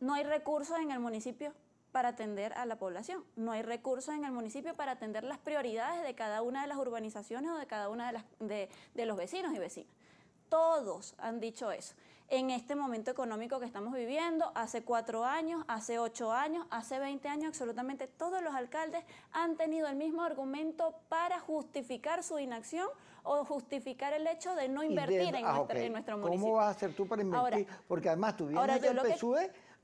no hay recursos en el municipio, para atender a la población. No hay recursos en el municipio para atender las prioridades de cada una de las urbanizaciones o de cada una de, las, de, los vecinos y vecinas. Todos han dicho eso. En este momento económico que estamos viviendo, hace cuatro años, hace ocho años, hace veinte años, absolutamente todos los alcaldes han tenido el mismo argumento para justificar su inacción o justificar el hecho de no invertir ah, en, nuestro municipio. ¿Cómo vas a hacer tú para invertir? Porque además tú vienes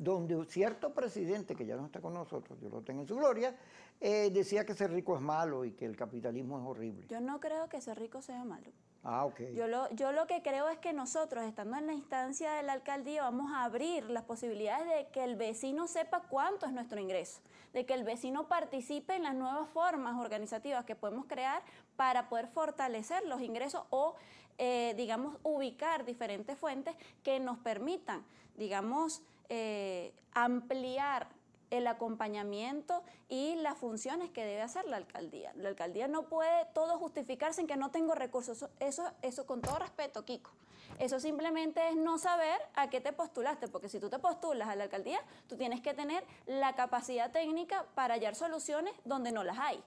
donde cierto presidente, que ya no está con nosotros, yo lo tengo en su gloria, eh, decía que ser rico es malo y que el capitalismo es horrible. Yo no creo que ser rico sea malo. Ah, ok. Yo lo, yo lo que creo es que nosotros, estando en la instancia de la alcaldía, vamos a abrir las posibilidades de que el vecino sepa cuánto es nuestro ingreso, de que el vecino participe en las nuevas formas organizativas que podemos crear para poder fortalecer los ingresos o, eh, digamos, ubicar diferentes fuentes que nos permitan, digamos, eh, ampliar el acompañamiento y las funciones que debe hacer la alcaldía. La alcaldía no puede todo justificarse en que no tengo recursos. eso, con todo respeto, Kiko. Eso simplemente es no saber a qué te postulaste, porque si tú te postulas a la alcaldía, tú tienes que tener la capacidad técnica para hallar soluciones donde no las hay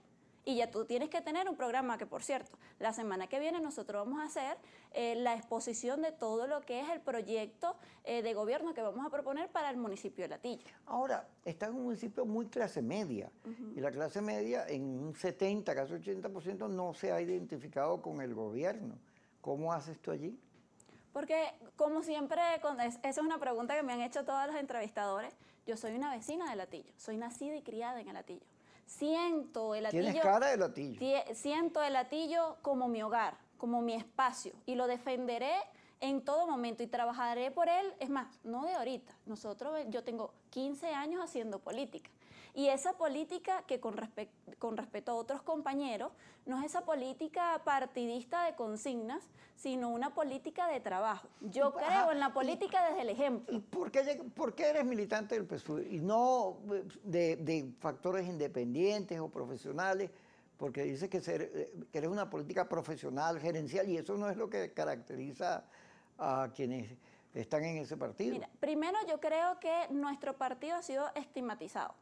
y ya tú tienes que tener un programa que, por cierto, la semana que viene nosotros vamos a hacer eh, la exposición de todo lo que es el proyecto eh, de gobierno que vamos a proponer para el municipio de Latillo. Ahora, está en un municipio muy clase media y la clase media en un 70, casi 80% no se ha identificado con el gobierno. ¿Cómo haces tú allí? Porque, como siempre, esa es una pregunta que me han hecho todos los entrevistadores, yo soy una vecina de Latillo, soy nacida y criada en el Latillo siento el latillo. Siento el latillo como mi hogar, como mi espacio y lo defenderé en todo momento y trabajaré por él. Es más, no de ahorita. Nosotros, yo tengo 15 años haciendo política. Y esa política que con, respeto con respecto a otros compañeros, no es esa política partidista de consignas, sino una política de trabajo. Yo creo en la política desde el ejemplo. ¿Y por qué, eres militante del PSUV y no de, factores independientes o profesionales? porque dices eh, que, eres una política profesional, gerencial, y eso no es lo que caracteriza a quienes están en ese partido. primero yo creo que nuestro partido ha sido estigmatizado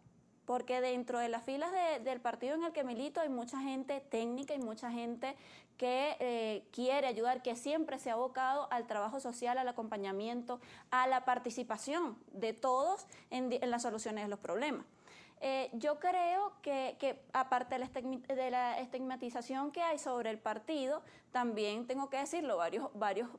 porque dentro de las filas del partido en el que milito hay mucha gente técnica y mucha gente que eh, quiere ayudar, que siempre se ha abocado al trabajo social, al acompañamiento, a la participación de todos en, en las soluciones de los problemas. Eh, yo creo que, aparte de la, estigmatización que hay sobre el partido, también tengo que decirlo, varios,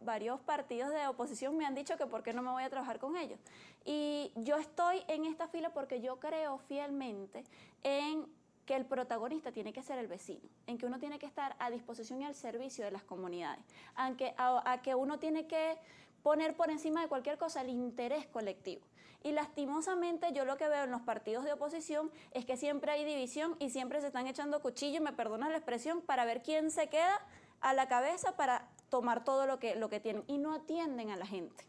partidos de oposición me han dicho que por qué no me voy a trabajar con ellos. Y yo estoy en esta fila porque yo creo fielmente en que el protagonista tiene que ser el vecino, en que uno tiene que estar a disposición y al servicio de las comunidades, aunque que uno tiene que poner por encima de cualquier cosa el interés colectivo. Y lastimosamente yo lo que veo en los partidos de oposición es que siempre hay división y siempre se están echando cuchillo, me perdonas la expresión, para ver quién se queda a la cabeza para tomar todo lo que, lo que tienen y no atienden a la gente.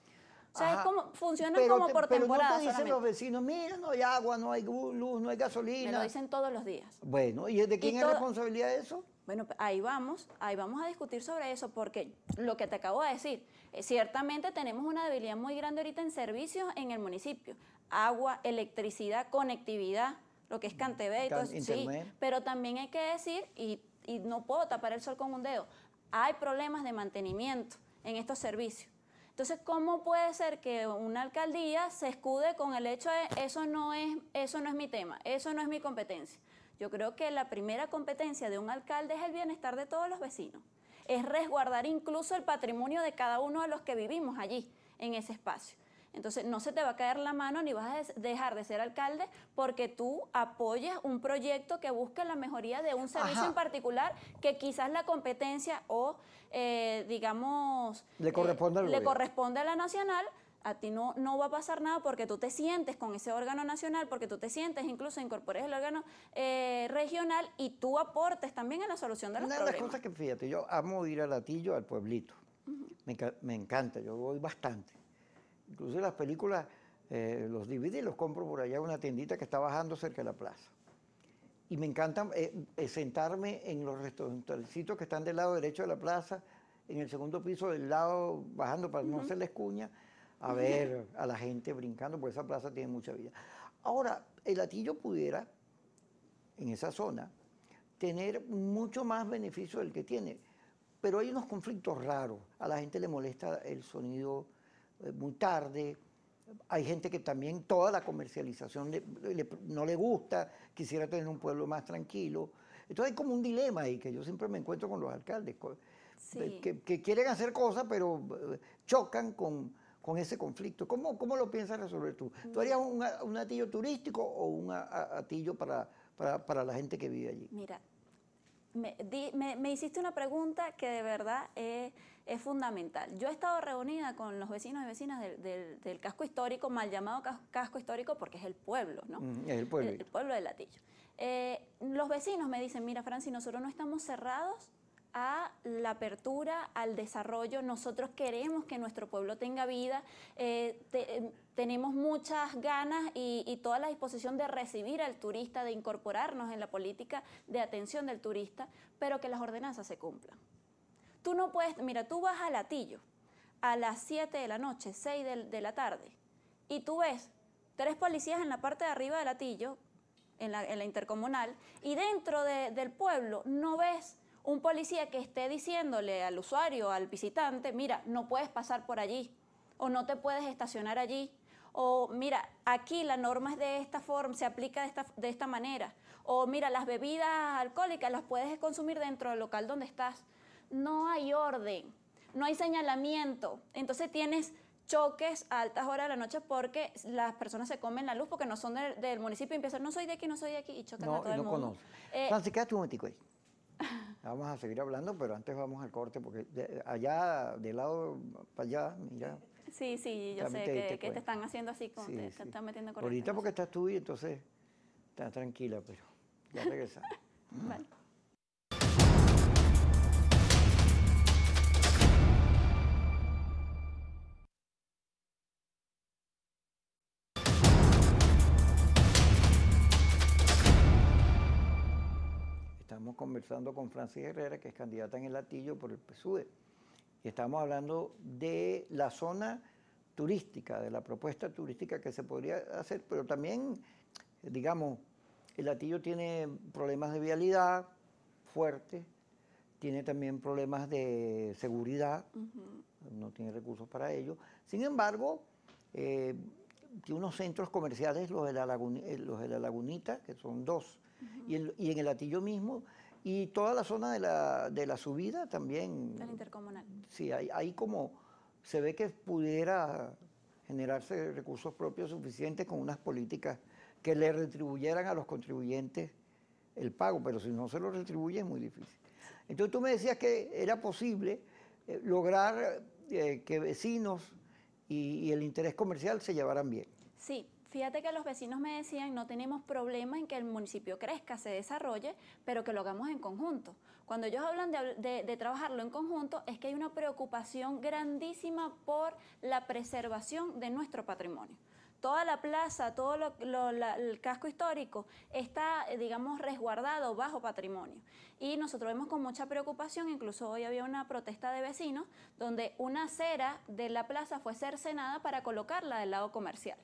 O sea, como, funcionan como por temporada. Pero no dicen los vecinos, mira, no hay agua, no hay luz, no hay gasolina. Me lo dicen todos los días. Bueno, ¿y de quién es responsabilidad eso? Bueno, pues, ahí vamos, ahí vamos a discutir sobre eso, porque lo que te acabo de decir, eh, ciertamente tenemos una debilidad muy grande ahorita en servicios en el municipio. Agua, electricidad, conectividad, lo que es Canteve y todo eso. Sí, pero también hay que decir, y, y no puedo tapar el sol con un dedo, hay problemas de mantenimiento en estos servicios. Entonces, ¿cómo puede ser que una alcaldía se escude con el hecho de eso no es, eso no es mi tema, eso no es mi competencia? Yo creo que la primera competencia de un alcalde es el bienestar de todos los vecinos, es resguardar incluso el patrimonio de cada uno de los que vivimos allí, en ese espacio. Entonces no se te va a caer la mano ni vas a dejar de ser alcalde porque tú apoyas un proyecto que busca la mejoría de un servicio en particular que quizás la competencia o, eh, digamos, le corresponde a la nacional, a ti no, no va a pasar nada porque tú te sientes con ese órgano nacional, porque tú te sientes, incluso incorpores el órgano eh, regional y tú aportes también a la solución de los problemas. Una de las cosas que, fíjate, yo amo ir a Latillo, al pueblito. me, encanta, yo voy bastante. Incluso las películas, eh, los los y los compro por allá en una tiendita que está bajando cerca de la plaza. Y me encanta eh, sentarme en los restaurantes que están del lado derecho de la plaza, en el segundo piso del lado, bajando para no hacerles cuña, a ver a la gente brincando, por esa plaza tiene mucha vida. Ahora, el latillo pudiera, en esa zona, tener mucho más beneficio del que tiene, pero hay unos conflictos raros. A la gente le molesta el sonido eh, muy tarde, hay gente que también toda la comercialización no le gusta, quisiera tener un pueblo más tranquilo. Entonces hay como un dilema ahí que yo siempre me encuentro con los alcaldes, que, que, quieren hacer cosas pero eh, chocan con con ese conflicto? ¿Cómo, cómo lo piensas resolver tú? ¿Tú harías un, atillo turístico o un atillo para, para, la gente que vive allí? Mira, me, hiciste una pregunta que de verdad es, fundamental. Yo he estado reunida con los vecinos y vecinas del, casco histórico, mal llamado casco histórico porque es el pueblo, ¿no? es el pueblo. El, pueblo del atillo. Eh, los vecinos me dicen, mira, Francis, nosotros no estamos cerrados a la apertura, al desarrollo. Nosotros queremos que nuestro pueblo tenga vida, eh, eh, tenemos muchas ganas y, toda la disposición de recibir al turista, de incorporarnos en la política de atención del turista, pero que las ordenanzas se cumplan. Tú no puedes, mira, tú vas a Latillo a las 7 de la noche, 6 de, la tarde, y tú ves tres policías en la parte de arriba de Latillo, en la, intercomunal, y dentro del pueblo no ves un policía que esté diciéndole al usuario, al visitante, mira, no puedes pasar por allí, o no te puedes estacionar allí, o mira, aquí la norma es de esta forma, se aplica de esta, de esta manera, o mira, las bebidas alcohólicas las puedes consumir dentro del local donde estás. No hay orden, no hay señalamiento, entonces tienes choques a altas horas de la noche porque las personas se comen la luz porque no son del, municipio y empiezan, no soy de aquí, no soy de aquí, y chocan a todo el mundo. Conoce. Eh, un ahí. (laughs) Vamos a seguir hablando, pero antes vamos al corte, porque allá, de lado para allá, mira. Sí, sí, yo sé que, que te pues. están haciendo así, con, te, están metiendo corriente. Ahorita porque estás tú y entonces estás tranquila, pero ya regresamos. (laughs) conversando con Francis Herrera, que es candidata en el Latillo por el PSUE. Y estamos hablando de la zona turística, de la propuesta turística que se podría hacer, pero también, digamos, el Latillo tiene problemas de vialidad fuertes, tiene también problemas de seguridad, no tiene recursos para ello. Sin embargo, eh, tiene unos centros comerciales, los de la, eh, Lagunita, que son dos, y, en el Latillo mismo y toda la zona de la, de la subida también. la intercomunal. Sí, ahí, ahí como se ve que pudiera generarse recursos propios suficientes con unas políticas que le retribuyeran a los contribuyentes el pago, pero si no se lo retribuye es muy difícil. Entonces tú me decías que era posible eh, lograr eh, que vecinos y, y, el interés comercial se llevaran bien. Sí, Fíjate que los vecinos me decían, no tenemos problema en que el municipio crezca, se desarrolle, pero que lo hagamos en conjunto. Cuando ellos hablan de, trabajarlo en conjunto, es que hay una preocupación grandísima por la preservación de nuestro patrimonio toda la plaza, todo el casco histórico está, eh, digamos, resguardado bajo patrimonio. Y nosotros vemos con mucha preocupación, incluso hoy había una protesta de vecinos, donde una acera de la plaza fue cercenada para colocarla del lado comercial.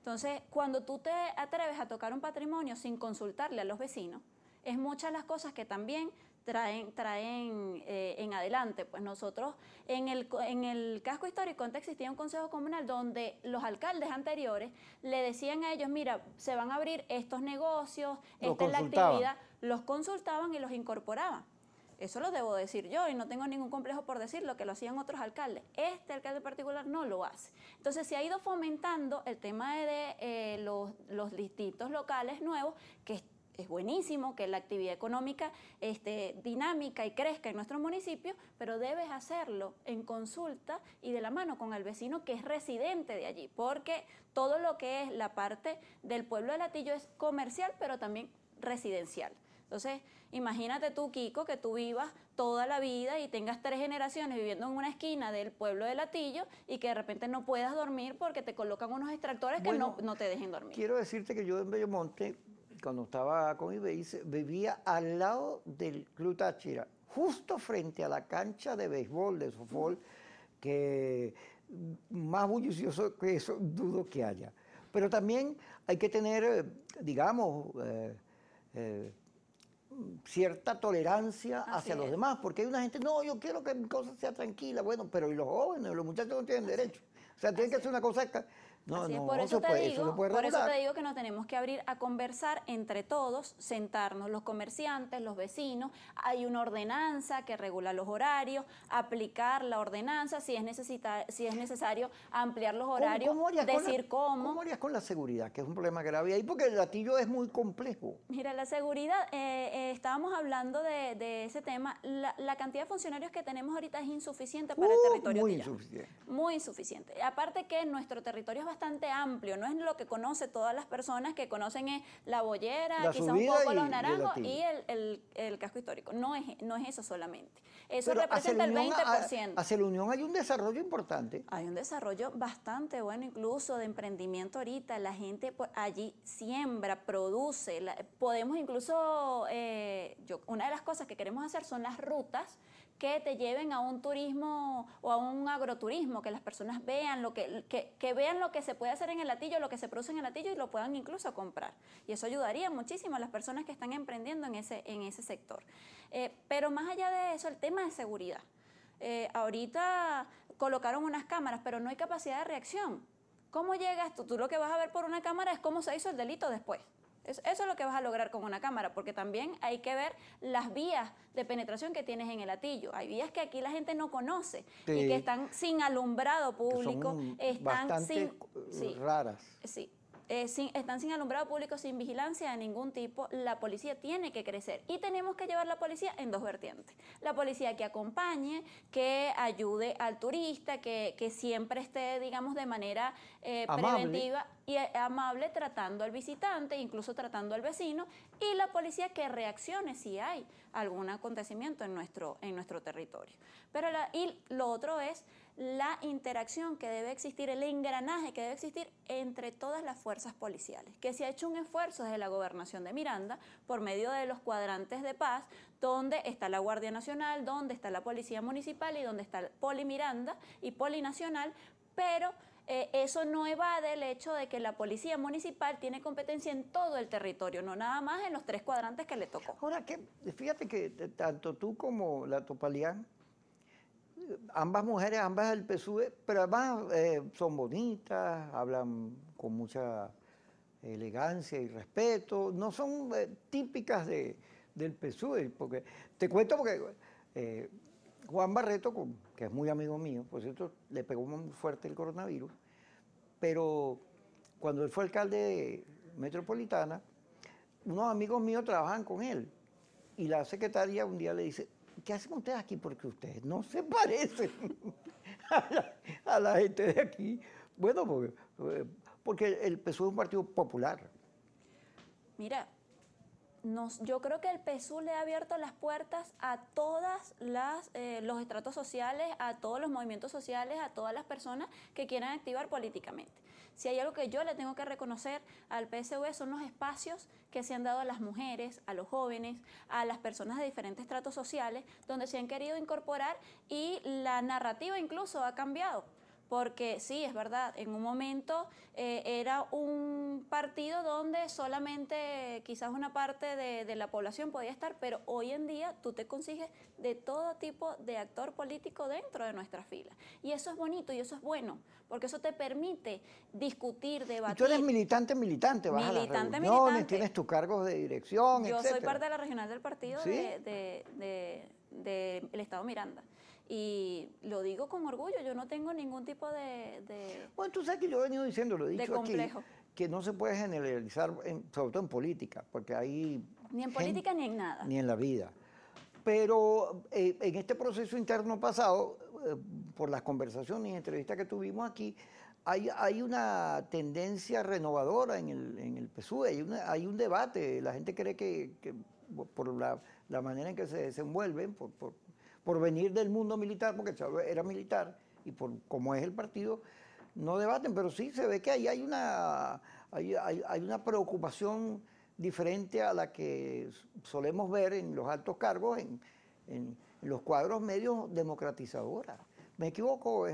Entonces, cuando tú te atreves a tocar un patrimonio sin consultarle a los vecinos, es muchas las cosas que también traen, traen eh, en adelante. Pues nosotros en el, en el casco histórico antes existía un consejo comunal donde los alcaldes anteriores le decían a ellos, mira, se van a abrir estos negocios, esta es la actividad, los consultaban y los incorporaban. Eso lo debo decir yo y no tengo ningún complejo por decirlo, que lo hacían otros alcaldes. Este alcalde particular no lo hace. Entonces se ha ido fomentando el tema de eh, los, distintos locales nuevos que es buenísimo que la actividad económica esté dinámica y crezca en nuestro municipio, pero debes hacerlo en consulta y de la mano con el vecino que es residente de allí, porque todo lo que es la parte del pueblo de Latillo es comercial, pero también residencial. Entonces, imagínate tú, Kiko, que tú vivas toda la vida y tengas tres generaciones viviendo en una esquina del pueblo de Latillo y que de repente no puedas dormir porque te colocan unos extractores que no, no, te dejen dormir. Quiero decirte que yo en Bellomonte, cuando estaba con Ibeice, vivía al lado del Club Táchira, justo frente a la cancha de béisbol, de softball, que más bullicioso que eso dudo que haya. Pero también hay que tener, eh, digamos, eh, eh, cierta tolerancia hacia los demás, porque hay una gente, no, yo quiero que mi cosa sea tranquila, bueno, pero ¿y los jóvenes, los muchachos no tienen derecho. O sea, tienen que hacer una cosa por, eso, te digo que nos tenemos que abrir a conversar entre todos, sentarnos los comerciantes, los vecinos, hay una ordenanza que regula los horarios, aplicar la ordenanza, si es, necesita, si es necesario ampliar los horarios, decir cómo. ¿Cómo harías con la seguridad, que es un problema grave ahí, porque el latillo es muy complejo? Mira, la seguridad, eh, eh, estábamos hablando de, ese tema, la, cantidad de funcionarios que tenemos ahorita es insuficiente para el uh, territorio. Muy insuficiente. Muy insuficiente. Aparte que nuestro territorio es bastante amplio, no es lo que conoce todas las personas que conocen es la bollera, quizá un poco los naranjos y, el, casco histórico. No es, no es eso solamente. Eso representa el 20%. ciento hacia la Unión hay un desarrollo importante. Hay un desarrollo bastante bueno, incluso de emprendimiento ahorita. La gente allí siembra, produce. podemos incluso, eh, yo, una de las cosas que queremos hacer son las rutas que te lleven a un turismo o a un agroturismo, que las personas vean lo que, que, vean lo que se puede hacer en el latillo, lo que se produce en el latillo y lo puedan incluso comprar. Y eso ayudaría muchísimo a las personas que están emprendiendo en ese, en ese sector. Eh, pero más allá de eso, el tema de seguridad. Eh, ahorita colocaron unas cámaras, pero no hay capacidad de reacción. ¿Cómo llegas tú? Tú lo que vas a ver por una cámara es cómo se hizo el delito después. Eso es lo que vas a lograr con una cámara, porque también hay que ver las vías de penetración que tienes en el atillo. Hay vías que aquí la gente no conoce y que están sin alumbrado público, están sin, raras. Sí, eh, están sin alumbrado público, sin vigilancia de ningún tipo, la policía tiene que crecer y tenemos que llevar la policía en dos vertientes. La policía que acompañe, que ayude al turista, que, siempre esté, digamos, de manera eh, preventiva y eh, amable tratando al visitante, incluso tratando al vecino, y la policía que reaccione si hay algún acontecimiento en nuestro, en nuestro territorio. Pero y lo otro es la interacción que debe existir, el engranaje que debe existir entre todas las fuerzas policiales, que se ha hecho un esfuerzo desde la gobernación de Miranda por medio de los cuadrantes de paz, donde está la Guardia Nacional, donde está la Policía Municipal y donde está el Poli Miranda y Poli Nacional, pero eh, eso no evade el hecho de que la policía municipal tiene competencia en todo el territorio, no nada más en los tres cuadrantes que le tocó. Ahora, que, fíjate que eh, tanto tú como la Topalian ambas mujeres, ambas del PSUV, e, pero además eh, son bonitas, hablan con mucha elegancia y respeto, no son eh, típicas de, del PSUV, e, porque te cuento porque eh, Juan Barreto, que es muy amigo mío, por cierto, le pegó muy fuerte el coronavirus, pero cuando él fue alcalde de Metropolitana, unos amigos míos trabajan con él y la secretaria un día le dice, ¿qué hacen ustedes aquí? Porque ustedes no se parecen (laughs) a la, gente de aquí. Bueno, porque, el PSU es un partido popular. Mira, yo creo que el PSU le ha abierto las puertas a todos eh, los estratos sociales, a todos los movimientos sociales, a todas las personas que quieran activar políticamente. Si hay algo que yo le tengo que reconocer al PSV son los espacios que se han dado a las mujeres, a los jóvenes, a las personas de diferentes tratos sociales, donde se han querido incorporar y la narrativa incluso ha cambiado porque sí, es verdad, en un momento eh, era un partido donde solamente quizás una parte de, la población podía estar, pero hoy en día tú te consigues de todo tipo de actor político dentro de nuestra fila. Y eso es bonito y eso es bueno, porque eso te permite discutir, debatir. tú eres militante, militante, vas militante, a las militante. tienes tu cargo de dirección, Yo soy parte de la regional del partido del de, de, Estado Miranda. Y lo digo con orgullo, yo no tengo ningún tipo de... bueno, tú sabes que yo he venido diciendo, lo he dicho Aquí, que no se puede generalizar, sobre todo en política, porque hay... Ni en política ni en nada. Ni en la vida. Pero eh, en este proceso interno pasado, eh, por las conversaciones y entrevistas que tuvimos aquí, hay, hay una tendencia renovadora en el, en el e, hay, hay un debate, la gente cree que, por la, la, manera en que se desenvuelven, por, por por venir del mundo militar, porque Chávez era militar, y por como es el partido, no debaten, pero sí se ve que ahí hay una, hay, una preocupación diferente a la que solemos ver en los altos cargos, en, los cuadros medios democratizadora. ¿Me equivoco?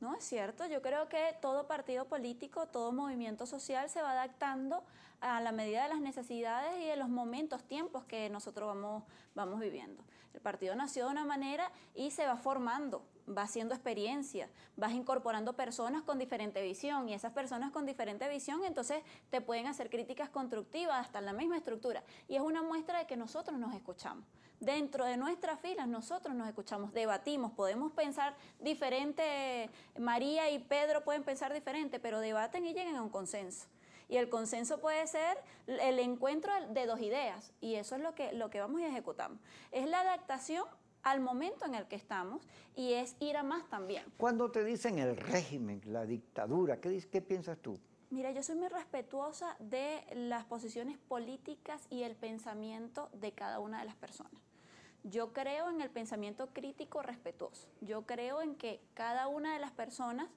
No es cierto, yo creo que todo partido político, todo movimiento social se va adaptando a la medida de las necesidades y de los momentos, tiempos que nosotros vamos, vamos viviendo. El partido nació de una manera y se va formando, va haciendo experiencia, vas incorporando personas con diferente visión y esas personas con diferente visión entonces te pueden hacer críticas constructivas hasta en la misma estructura. Y es una muestra de que nosotros nos escuchamos. Dentro de nuestras filas nosotros nos escuchamos, debatimos, podemos pensar diferente, María y Pedro pueden pensar diferente, pero debaten y llegan a un consenso. Y el consenso puede ser el encuentro de dos ideas y eso es lo que, lo que vamos y ejecutamos. Es la adaptación al momento en el que estamos y es ir a más también. Cuando te dicen el régimen, la dictadura, ¿qué, qué piensas tú? Mira, yo soy muy respetuosa de las posiciones políticas y el pensamiento de cada una de las personas. Yo creo en el pensamiento crítico respetuoso. Yo creo en que cada una de las personas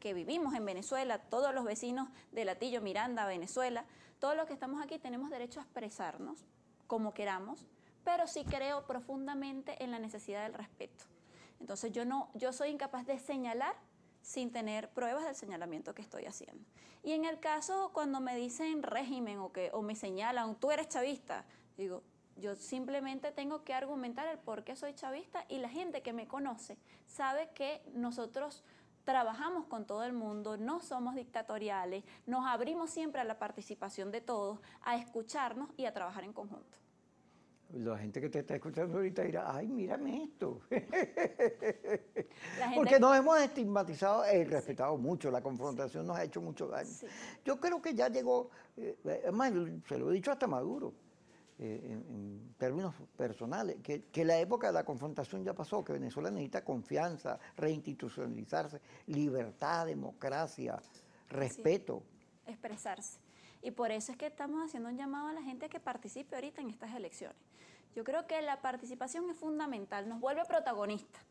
que vivimos en Venezuela, todos los vecinos de Latillo, Miranda, Venezuela, todos los que estamos aquí tenemos derecho a expresarnos como queramos, pero sí creo profundamente en la necesidad del respeto. Entonces yo no, yo soy incapaz de señalar sin tener pruebas del señalamiento que estoy haciendo. Y en el caso cuando me dicen régimen o que o me señalan, tú eres chavista, digo, yo simplemente tengo que argumentar el por qué soy chavista y la gente que me conoce sabe que nosotros trabajamos con todo el mundo, no somos dictatoriales, nos abrimos siempre a la participación de todos, a escucharnos y a trabajar en conjunto. La gente que te está escuchando ahorita dirá, ay, mírame esto. Porque nos hemos estigmatizado y eh, respetado mucho, la confrontación nos ha hecho mucho daño. Yo creo que ya llegó, además, eh, eh, se lo he dicho hasta Maduro, eh, en, términos personales, que, que, la época de la confrontación ya pasó, que Venezuela necesita confianza, reinstitucionalizarse, libertad, democracia, respeto. expresarse. Y por eso es que estamos haciendo un llamado a la gente que participe ahorita en estas elecciones. Yo creo que la participación es fundamental, nos vuelve protagonistas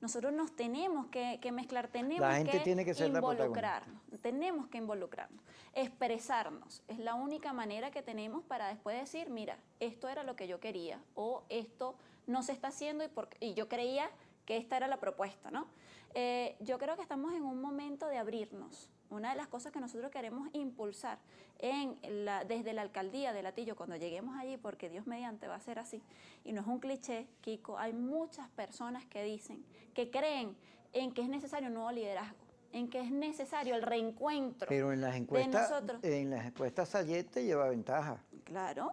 nosotros nos tenemos que, mezclar, tenemos que, involucrarnos, tenemos que involucrarnos, expresarnos, es la única manera que tenemos para después decir, mira, esto era lo que yo quería o esto no se está haciendo y, yo creía que esta era la propuesta, ¿no? Eh, yo creo que estamos en un momento de abrirnos, una de las cosas que nosotros queremos impulsar desde la alcaldía de Latillo, cuando lleguemos allí, porque Dios mediante va a ser así, y no es un cliché, Kiko, hay muchas personas que dicen, que creen en que es necesario un nuevo liderazgo en que es necesario el reencuentro. Pero en las encuestas, de nosotros. en las encuestas Sayet te lleva ventaja. Claro,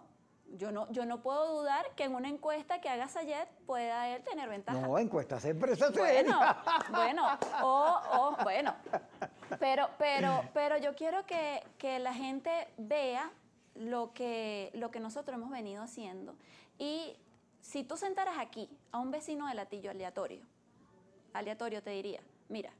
yo no, yo no puedo dudar que en una encuesta que haga Sayet pueda él tener ventaja. No, encuestas empresas. Bueno, bueno, o, o, bueno, pero, pero, pero yo quiero que, la gente vea lo que, lo que nosotros hemos venido haciendo. Y si tú sentaras aquí a un vecino de latillo aleatorio, aleatorio te diría, mira,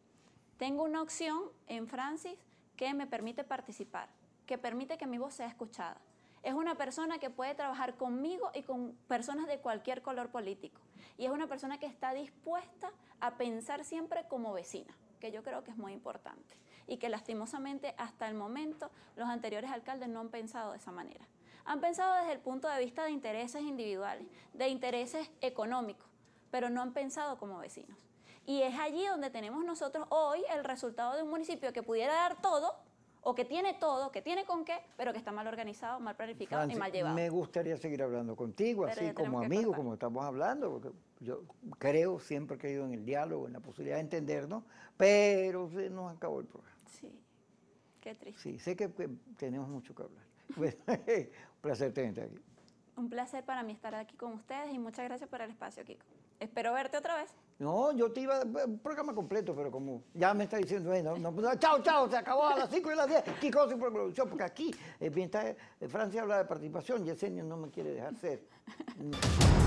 tengo una opción en Francis que me permite participar, que permite que mi voz sea escuchada. Es una persona que puede trabajar conmigo y con personas de cualquier color político. Y es una persona que está dispuesta a pensar siempre como vecina que yo creo que es muy importante y que lastimosamente hasta el momento los anteriores alcaldes no han pensado de esa manera. Han pensado desde el punto de vista de intereses individuales, de intereses económicos, pero no han pensado como vecinos. Y es allí donde tenemos nosotros hoy el resultado de un municipio que pudiera dar todo, o que tiene todo, que tiene con qué, pero que está mal organizado, mal planificado y mal llevado. Me gustaría seguir hablando contigo, así como amigo, como estamos hablando, porque yo creo, siempre que he ido en el diálogo, en la posibilidad de entendernos, pero se nos acabó el programa. Sí, qué triste. Sí, sé que, tenemos mucho que hablar. (laughs) un placer tenerte aquí. Un placer para mí estar aquí con ustedes y muchas gracias por el espacio, Kiko. Espero verte otra vez. No, yo te iba un eh, programa completo, pero como ya me está diciendo, eh, no, chao, chao, se acabó a las 5 y las 10, cosa por producción, porque aquí, eh, mientras eh, Francia habla de participación, Yesenia no me quiere dejar ser. (laughs)